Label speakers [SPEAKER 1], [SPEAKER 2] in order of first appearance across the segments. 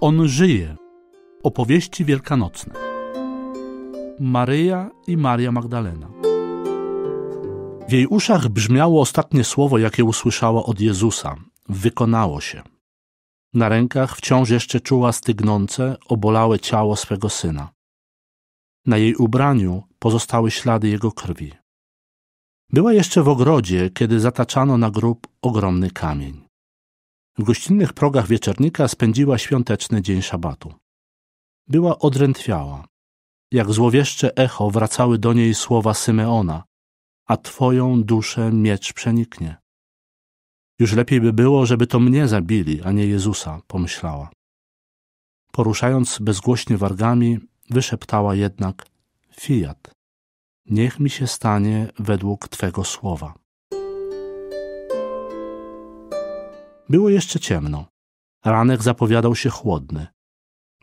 [SPEAKER 1] On żyje. Opowieści wielkanocne. Maryja i Maria Magdalena. W jej uszach brzmiało ostatnie słowo, jakie usłyszała od Jezusa. Wykonało się. Na rękach wciąż jeszcze czuła stygnące, obolałe ciało swego syna. Na jej ubraniu pozostały ślady jego krwi. Była jeszcze w ogrodzie, kiedy zataczano na grób ogromny kamień. W gościnnych progach wieczornika spędziła świąteczny dzień szabatu. Była odrętwiała. Jak złowieszcze echo wracały do niej słowa Symeona, a twoją duszę miecz przeniknie. Już lepiej by było, żeby to mnie zabili, a nie Jezusa, pomyślała. Poruszając bezgłośnie wargami, wyszeptała jednak: Fiat, niech mi się stanie według twego słowa. Było jeszcze ciemno. Ranek zapowiadał się chłodny.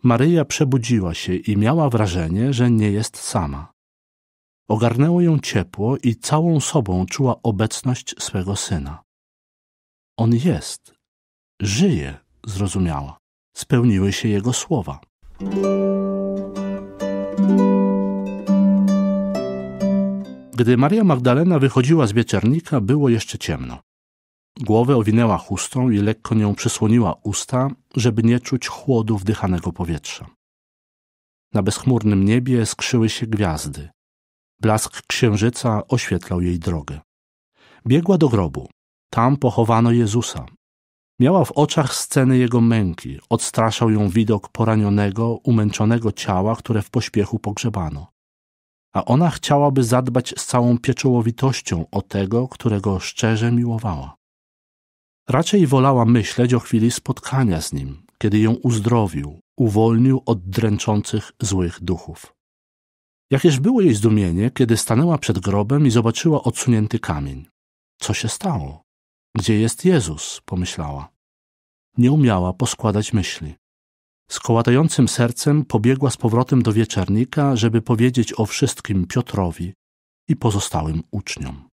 [SPEAKER 1] Maryja przebudziła się i miała wrażenie, że nie jest sama. Ogarnęło ją ciepło i całą sobą czuła obecność swego syna. On jest, żyje, zrozumiała. Spełniły się jego słowa. Gdy Maria Magdalena wychodziła z wieczernika, było jeszcze ciemno. Głowę owinęła chustą i lekko nią przysłoniła usta, żeby nie czuć chłodu wdychanego powietrza. Na bezchmurnym niebie skrzyły się gwiazdy. Blask księżyca oświetlał jej drogę. Biegła do grobu. Tam pochowano Jezusa. Miała w oczach sceny jego męki. Odstraszał ją widok poranionego, umęczonego ciała, które w pośpiechu pogrzebano. A ona chciałaby zadbać z całą pieczołowitością o tego, którego szczerze miłowała. Raczej wolała myśleć o chwili spotkania z nim, kiedy ją uzdrowił, uwolnił od dręczących złych duchów. Jakież było jej zdumienie, kiedy stanęła przed grobem i zobaczyła odsunięty kamień. Co się stało? Gdzie jest Jezus? pomyślała. Nie umiała poskładać myśli. Z kołatającym sercem pobiegła z powrotem do wieczernika, żeby powiedzieć o wszystkim Piotrowi i pozostałym uczniom.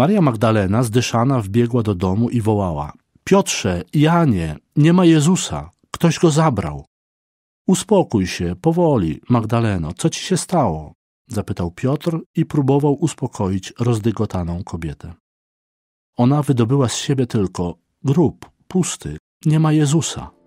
[SPEAKER 1] Maria Magdalena zdyszana wbiegła do domu i wołała: Piotrze, Janie, nie ma Jezusa, ktoś go zabrał. Uspokój się, powoli, Magdaleno, co ci się stało? zapytał Piotr i próbował uspokoić rozdygotaną kobietę. Ona wydobyła z siebie tylko grób, pusty, nie ma Jezusa.